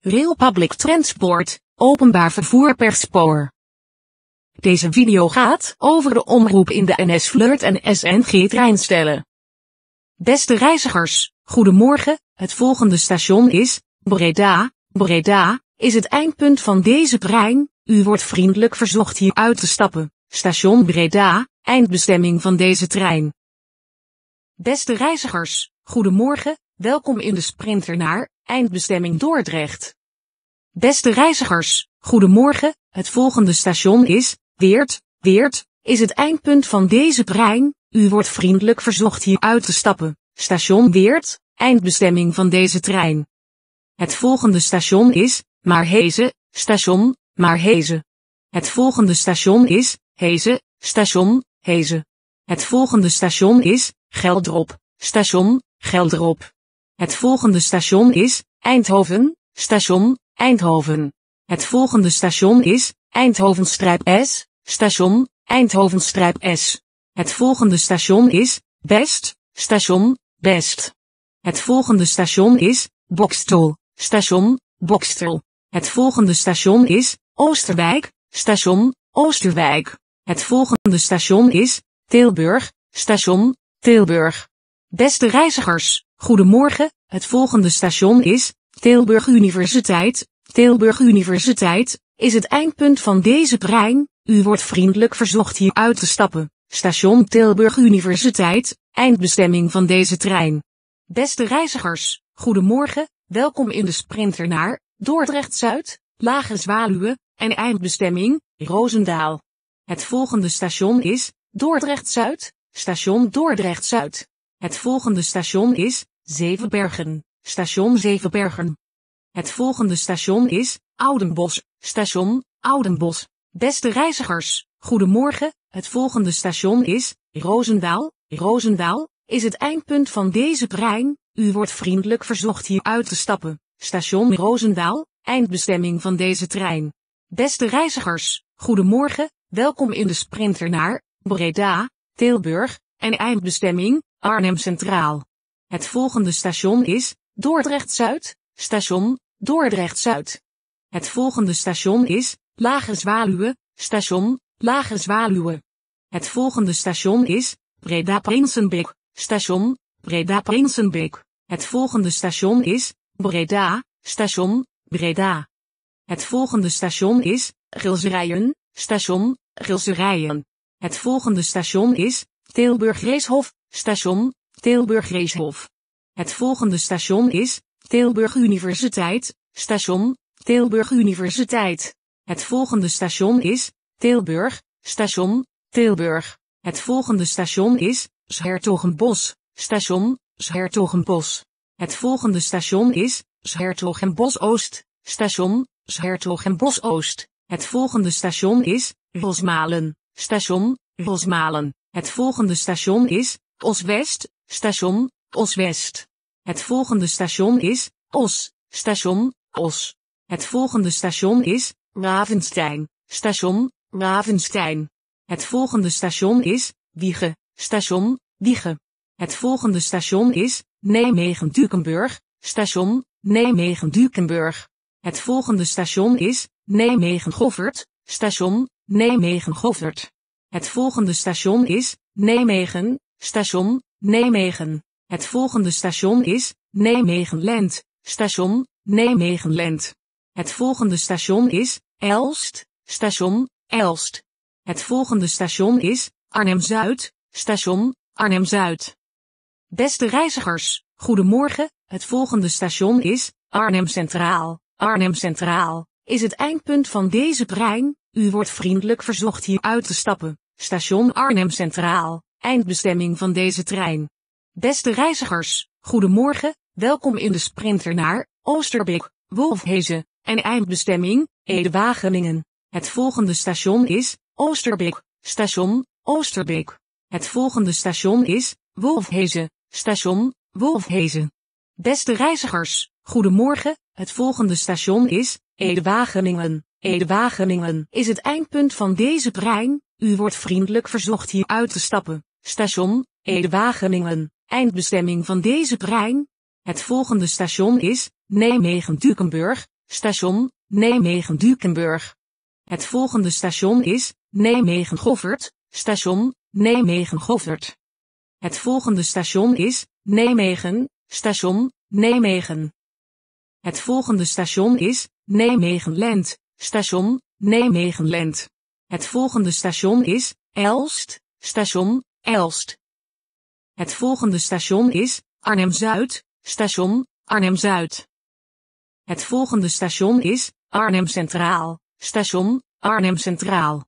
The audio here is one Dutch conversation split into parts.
Rail Public Transport, openbaar vervoer per spoor. Deze video gaat over de omroep in de NS Flirt en SNG treinstellen. Beste reizigers, goedemorgen, het volgende station is Breda. Breda is het eindpunt van deze trein, u wordt vriendelijk verzocht hier uit te stappen. Station Breda, eindbestemming van deze trein. Beste reizigers, goedemorgen, welkom in de sprinter naar Eindbestemming Dordrecht. Beste reizigers, goedemorgen, het volgende station is, Weert, Weert, is het eindpunt van deze trein, u wordt vriendelijk verzocht hier uit te stappen, station Weert, eindbestemming van deze trein. Het volgende station is, Maarhezen, station, Maarhezen. Het volgende station is, Heze. station, Heze. Het volgende station is, Geldrop, station, Geldrop. Het volgende station is Eindhoven, station Eindhoven. Het volgende station is eindhoven S, station eindhoven S. Het volgende station is Best, station Best. Het volgende station is Bokstel, station Bokstel. Het volgende station is Oosterwijk, station Oosterwijk. Het volgende station is Tilburg, station Tilburg. Beste reizigers, Goedemorgen, het volgende station is Tilburg Universiteit. Tilburg Universiteit is het eindpunt van deze trein. U wordt vriendelijk verzocht hier uit te stappen. Station Tilburg Universiteit, eindbestemming van deze trein. Beste reizigers, goedemorgen, welkom in de sprinter naar Dordrecht Zuid, Lage Zwaluwe en eindbestemming Roosendaal. Het volgende station is Dordrecht Zuid, station Dordrecht Zuid. Het volgende station is Zevenbergen, station Zevenbergen. Het volgende station is Oudenbos, station Oudenbos. Beste reizigers, goedemorgen. Het volgende station is Rozendaal, Rozendaal, is het eindpunt van deze trein. U wordt vriendelijk verzocht hier uit te stappen. Station Rozendaal, eindbestemming van deze trein. Beste reizigers, goedemorgen. Welkom in de sprinter naar Breda, Tilburg en eindbestemming Arnhem Centraal. Het volgende station is Dordrecht Zuid, station Dordrecht Zuid. Het volgende station is Lage Zwaluwe, station Lage Zwaluwe. Het volgende station is Breda Prinsenbeek, station Breda Prinsenbeek. Het volgende station is Breda, station Breda. Het volgende station is Gilserijen, station Gilserijen. Het volgende station is Tilburg Reeshof, Station, Tilburg Reeshof. Het volgende station is, Tilburg Universiteit, station, Tilburg Universiteit. Het volgende station is, Tilburg, station, Tilburg. Het volgende station is, Shertogenbos, station, Shertogenbos. Het volgende station is, Shertogenbos Oost, station, Shertogenbos Oost. Het volgende station is, Rosmalen, station, Rosmalen. Het volgende station is, Os West, station, Os West. Het volgende station is, Os, station, Os. Het volgende station is, Ravenstein, station, Ravenstein. Het volgende station is, Wiege, station, Wiege. Het volgende station is, Nijmegen-Dukenburg, station, Nijmegen-Dukenburg. Het volgende station is, Nijmegen-Goffert, station, Nijmegen-Goffert. Het volgende station is, Nijmegen, Station, Nijmegen. Het volgende station is, Nijmegen-Lent. Station, Nijmegen-Lent. Het volgende station is, Elst. Station, Elst. Het volgende station is, Arnhem-Zuid. Station, Arnhem-Zuid. Beste reizigers, goedemorgen. Het volgende station is, Arnhem Centraal. Arnhem Centraal is het eindpunt van deze trein. U wordt vriendelijk verzocht hier uit te stappen. Station Arnhem Centraal. Eindbestemming van deze trein. Beste reizigers, goedemorgen, welkom in de sprinter naar Oosterbeek, Wolfheze en eindbestemming Ede-Wageningen. Het volgende station is Oosterbeek, station Oosterbeek. Het volgende station is Wolfheze, station Wolfheze. Beste reizigers, goedemorgen, het volgende station is Ede-Wageningen. Ede-Wageningen is het eindpunt van deze trein, u wordt vriendelijk verzocht hier uit te stappen. Station, Ede-Wageningen, eindbestemming van deze trein. Het volgende station is, Nijmegen-Dukenburg, station, Nijmegen-Dukenburg. Het volgende station is, Nijmegen-Goffert, station, Nijmegen-Goffert. Het volgende station is, Nijmegen, station, Nijmegen. Het volgende station is, Nijmegen-Lent, station, Nijmegen-Lent. Het volgende station is, Elst, station, Elst. Het volgende station is Arnhem-Zuid, station Arnhem-Zuid. Het volgende station is Arnhem Centraal, station Arnhem Centraal.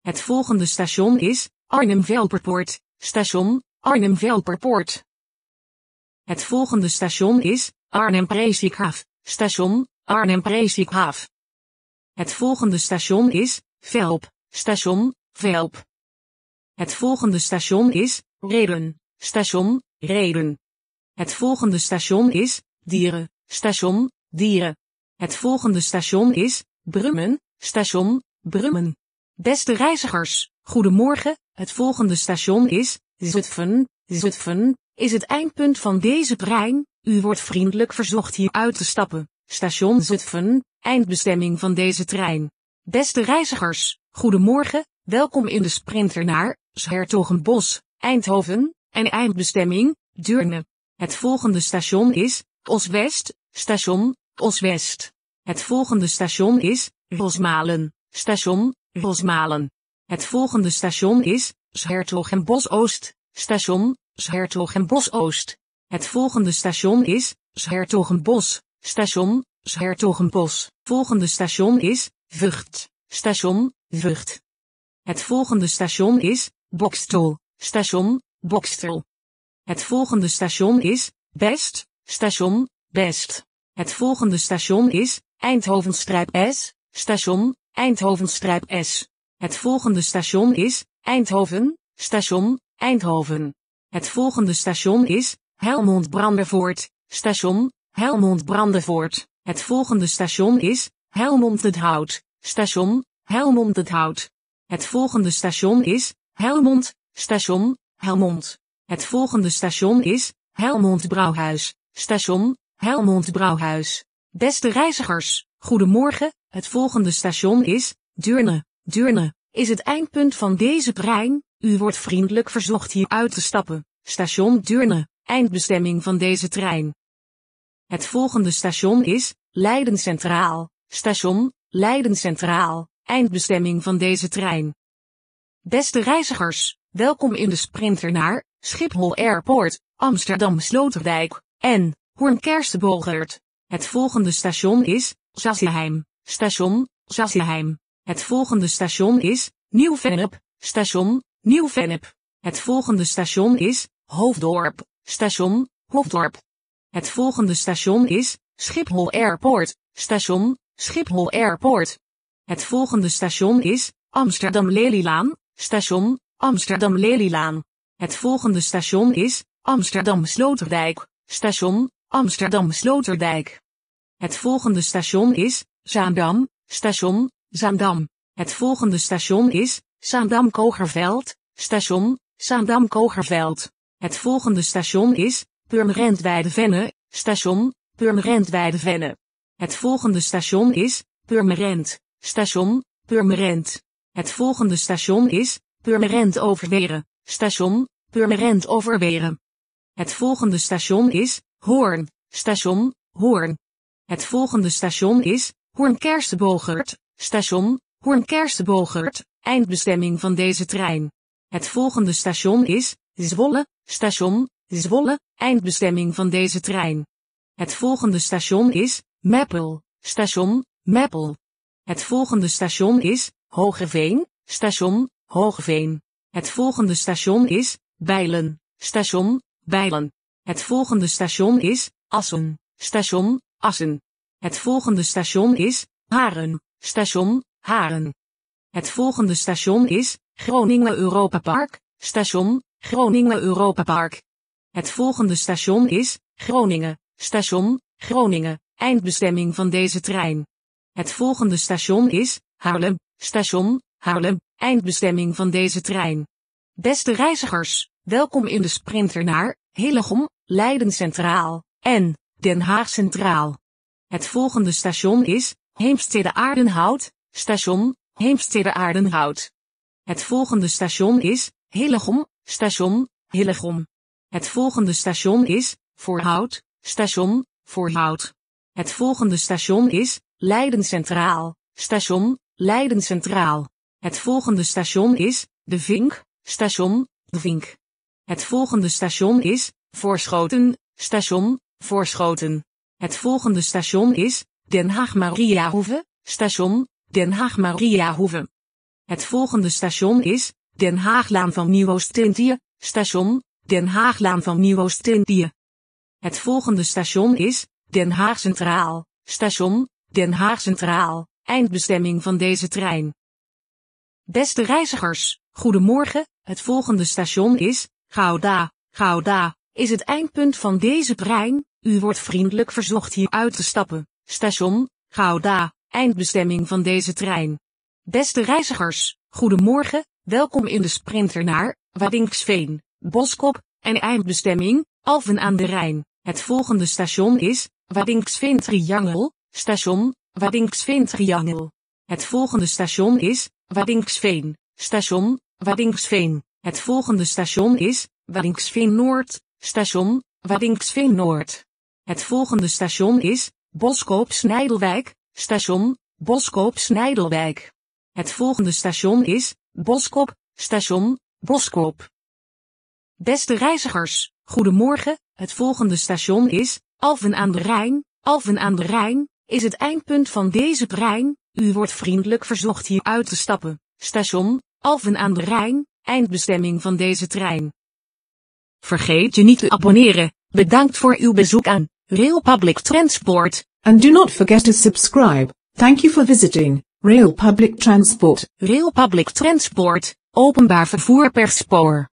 Het volgende station is Arnhem-Velperpoort, station Arnhem-Velperpoort. Het volgende station is Arnhem-Presikhaaf, station Arnhem-Presikhaaf. Het volgende station is Velp, station Velp. Het volgende station is, Reden, station, Reden. Het volgende station is, Dieren, station, Dieren. Het volgende station is, Brummen, station, Brummen. Beste reizigers, goedemorgen, het volgende station is, Zutphen, Zutphen, is het eindpunt van deze trein, u wordt vriendelijk verzocht hier uit te stappen, station Zutphen, eindbestemming van deze trein. Beste reizigers, goedemorgen, welkom in de sprinter naar Shertogenbos, Eindhoven, en eindbestemming, Deurne. Het volgende station is, Oswest, station, Oswest. Het volgende station is, Rosmalen, station, Rosmalen. Het volgende station is, Shertogenbos Oost, station, Shertogenbos Oost. Het volgende station is, Shertogenbos, station, Shertogenbos. Volgende station is, Vught, station, Vught. Het volgende station is, Bokstol, station, Bokstol. Het volgende station is, Best, station, Best. Het volgende station is, eindhoven S, station, eindhoven S. Het volgende station is, Eindhoven, station, Eindhoven. Het volgende station is, Helmond Brandenvoort, station, Helmond Brandenvoort. Het volgende station is, Helmond het Hout, station, Helmond het Hout. Het volgende station is, Helmond, station, Helmond. Het volgende station is Helmond Brouwhuis, station, Helmond Brouwhuis. Beste reizigers, goedemorgen, het volgende station is Duurne, Duurne. is het eindpunt van deze trein. U wordt vriendelijk verzocht hier uit te stappen. Station Duurne, eindbestemming van deze trein. Het volgende station is Leiden Centraal. Station Leiden Centraal, eindbestemming van deze trein. Beste reizigers, welkom in de sprinter naar Schiphol Airport, Amsterdam Sloterdijk en Hoornkerstenbolgert. Het volgende station is Zassenheim. Station Zassenheim. Het volgende station is Nieuw-Vennep. Station Nieuw-Vennep. Het volgende station is Hoofddorp. Station Hoofddorp. Het volgende station is Schiphol Airport. Station Schiphol Airport. Het volgende station is Amsterdam Lelylaan. Station, Amsterdam Lelylaan. Het volgende station is, Amsterdam Sloterdijk. Station, Amsterdam Sloterdijk. Het volgende station is, Zaandam. Station, Zaandam. Het volgende station is, Zaandam Kogerveld. Station, Zaandam Kogerveld. Het volgende station is, Purmerend Weidevenne. Station, Purmerend Weidevenne. Het volgende station is, Purmerend. Station, Purmerend. Het volgende station is, Purmerend Overweren, station, Purmerend Overweren. Het volgende station is, Hoorn, station, Hoorn. Het volgende station is, hoorn station, hoorn eindbestemming van deze trein. Het volgende station is, Zwolle, station, Zwolle, eindbestemming van deze trein. Het volgende station is, Meppel, station, Meppel. Het volgende station is, Hogeveen, station, Hogeveen. Het volgende station is, Bijlen, station, Bijlen. Het volgende station is, Assen, station, Assen. Het volgende station is, Haren, station, Haren. Het volgende station is, Groningen Europa Park, station, Groningen Europa Park. Het volgende station is, Groningen, station, Groningen, eindbestemming van deze trein. Het volgende station is, Haarlem, Station, Haarlem, eindbestemming van deze trein. Beste reizigers, welkom in de sprinter naar Hillegom, Leiden Centraal en Den Haag Centraal. Het volgende station is Heemstede Aardenhout, station Heemstede Aardenhout. Het volgende station is Hillegom, station Hillegom. Het volgende station is Voorhout, station Voorhout. Het volgende station is Leiden Centraal, station Leiden Centraal. Het volgende station is, De Vink, station, De Vink. Het volgende station is, Voorschoten, station, Voorschoten. Het volgende station is, Den Haag Mariahoeve, station, Den Haag Mariahoeve. Het volgende station is, Den Haaglaan van nieuw station, Den Haaglaan van nieuw Het volgende station is, Den Haag Centraal, station, Den Haag Centraal eindbestemming van deze trein. Beste reizigers, goedemorgen, het volgende station is Gouda. Gouda is het eindpunt van deze trein, u wordt vriendelijk verzocht hier uit te stappen. Station, Gouda, eindbestemming van deze trein. Beste reizigers, goedemorgen, welkom in de sprinter naar Waddinxveen, Boskop en eindbestemming Alphen aan de Rijn. Het volgende station is Waddinxveen Triangel, station Wadingsveen triangel Het volgende station is Waddinxveen Station Waddinxveen. Het volgende station is Waddinxveen Noord. Station Waddinxveen Noord. Het volgende station is Boskoop Snijdelwijk. Station Boskoop Snijdelwijk. Het volgende station is Boskoop. Station Boskoop. Beste reizigers, goedemorgen. Het volgende station is Alphen aan de Rijn. Alphen aan de Rijn is het eindpunt van deze trein. U wordt vriendelijk verzocht hier uit te stappen. Station, Alphen aan de Rijn, eindbestemming van deze trein. Vergeet je niet te abonneren. Bedankt voor uw bezoek aan Rail Public Transport. And do not forget to subscribe. Thank you for visiting Rail Public Transport. Rail Public Transport, openbaar vervoer per spoor.